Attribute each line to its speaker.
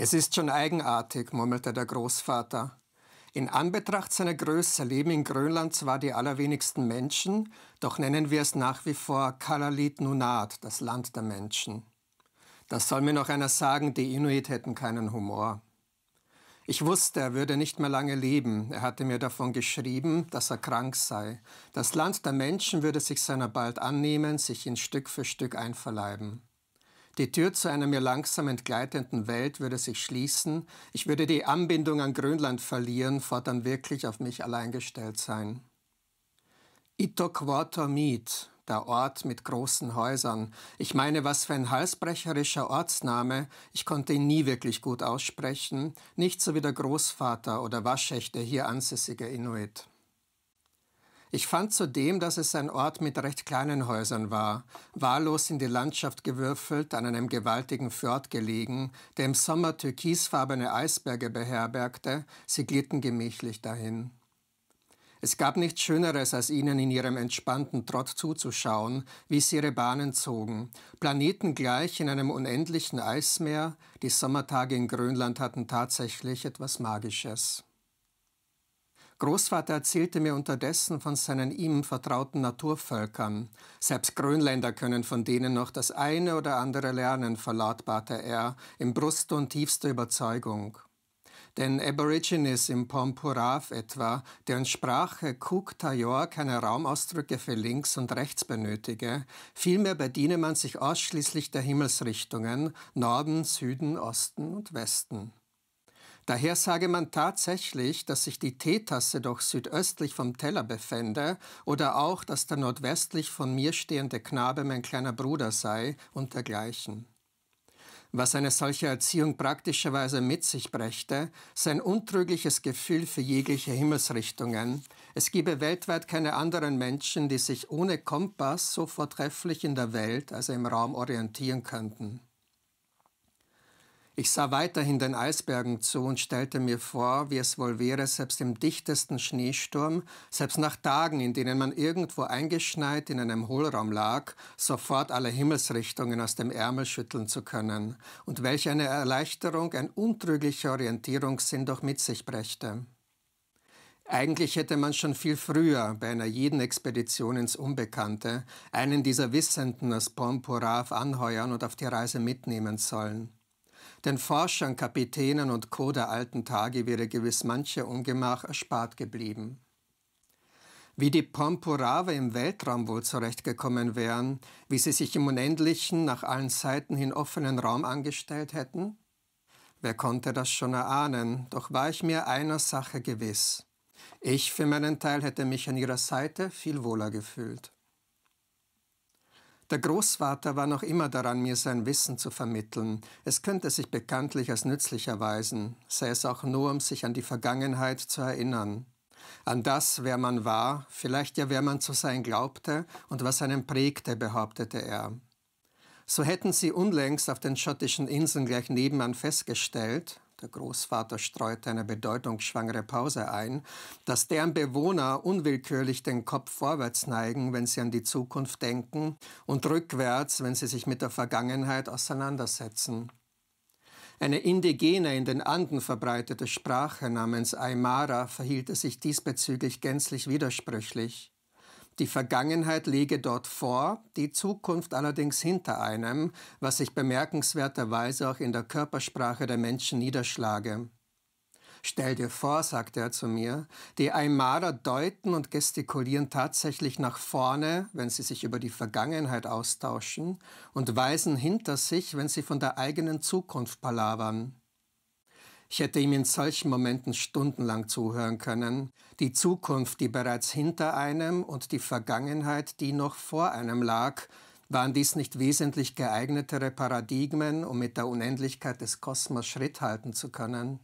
Speaker 1: Es ist schon eigenartig, murmelte der Großvater. In Anbetracht seiner Größe leben in Grönland zwar die allerwenigsten Menschen, doch nennen wir es nach wie vor Kalalit Nunat, das Land der Menschen. Das soll mir noch einer sagen, die Inuit hätten keinen Humor. Ich wusste, er würde nicht mehr lange leben. Er hatte mir davon geschrieben, dass er krank sei. Das Land der Menschen würde sich seiner bald annehmen, sich ihn Stück für Stück einverleiben. Die Tür zu einer mir langsam entgleitenden Welt würde sich schließen. Ich würde die Anbindung an Grönland verlieren, fortan wirklich auf mich allein gestellt sein. Itokwatomit, der Ort mit großen Häusern. Ich meine, was für ein halsbrecherischer Ortsname. Ich konnte ihn nie wirklich gut aussprechen, nicht so wie der Großvater oder Waschechte hier ansässige Inuit. Ich fand zudem, dass es ein Ort mit recht kleinen Häusern war, wahllos in die Landschaft gewürfelt, an einem gewaltigen Fjord gelegen, der im Sommer türkisfarbene Eisberge beherbergte, sie glitten gemächlich dahin. Es gab nichts Schöneres, als ihnen in ihrem entspannten Trott zuzuschauen, wie sie ihre Bahnen zogen, planetengleich in einem unendlichen Eismeer, die Sommertage in Grönland hatten tatsächlich etwas Magisches. Großvater erzählte mir unterdessen von seinen ihm vertrauten Naturvölkern. Selbst Grönländer können von denen noch das eine oder andere lernen, verlautbarte er, im Brust und tiefster Überzeugung. Denn Aborigines im Pompurav etwa, deren Sprache Kuk-Tayor keine Raumausdrücke für links und rechts benötige, vielmehr bediene man sich ausschließlich der Himmelsrichtungen Norden, Süden, Osten und Westen. Daher sage man tatsächlich, dass sich die Teetasse doch südöstlich vom Teller befände oder auch, dass der nordwestlich von mir stehende Knabe mein kleiner Bruder sei und dergleichen. Was eine solche Erziehung praktischerweise mit sich brächte, sein untrügliches Gefühl für jegliche Himmelsrichtungen. Es gebe weltweit keine anderen Menschen, die sich ohne Kompass so vortrefflich in der Welt, also im Raum, orientieren könnten. Ich sah weiterhin den Eisbergen zu und stellte mir vor, wie es wohl wäre, selbst im dichtesten Schneesturm, selbst nach Tagen, in denen man irgendwo eingeschneit in einem Hohlraum lag, sofort alle Himmelsrichtungen aus dem Ärmel schütteln zu können. Und welch eine Erleichterung ein untrüglicher Orientierungssinn doch mit sich brächte. Eigentlich hätte man schon viel früher bei einer jeden Expedition ins Unbekannte einen dieser Wissenden aus Pomporav anheuern und auf die Reise mitnehmen sollen. Den Forschern, Kapitänen und Co. der alten Tage wäre gewiss manche Ungemach erspart geblieben. Wie die Pomporave im Weltraum wohl zurechtgekommen wären, wie sie sich im unendlichen, nach allen Seiten hin offenen Raum angestellt hätten? Wer konnte das schon erahnen, doch war ich mir einer Sache gewiss. Ich für meinen Teil hätte mich an ihrer Seite viel wohler gefühlt. Der Großvater war noch immer daran, mir sein Wissen zu vermitteln. Es könnte sich bekanntlich als nützlich erweisen, sei es auch nur, um sich an die Vergangenheit zu erinnern. An das, wer man war, vielleicht ja wer man zu sein glaubte und was einen prägte, behauptete er. So hätten sie unlängst auf den schottischen Inseln gleich nebenan festgestellt, der Großvater streute eine bedeutungsschwangere Pause ein, dass deren Bewohner unwillkürlich den Kopf vorwärts neigen, wenn sie an die Zukunft denken, und rückwärts, wenn sie sich mit der Vergangenheit auseinandersetzen. Eine indigene, in den Anden verbreitete Sprache namens Aymara verhielt es sich diesbezüglich gänzlich widersprüchlich. Die Vergangenheit liege dort vor, die Zukunft allerdings hinter einem, was sich bemerkenswerterweise auch in der Körpersprache der Menschen niederschlage. Stell dir vor, sagte er zu mir, die Aymara deuten und gestikulieren tatsächlich nach vorne, wenn sie sich über die Vergangenheit austauschen, und weisen hinter sich, wenn sie von der eigenen Zukunft palavern. Ich hätte ihm in solchen Momenten stundenlang zuhören können. Die Zukunft, die bereits hinter einem und die Vergangenheit, die noch vor einem lag, waren dies nicht wesentlich geeignetere Paradigmen, um mit der Unendlichkeit des Kosmos Schritt halten zu können?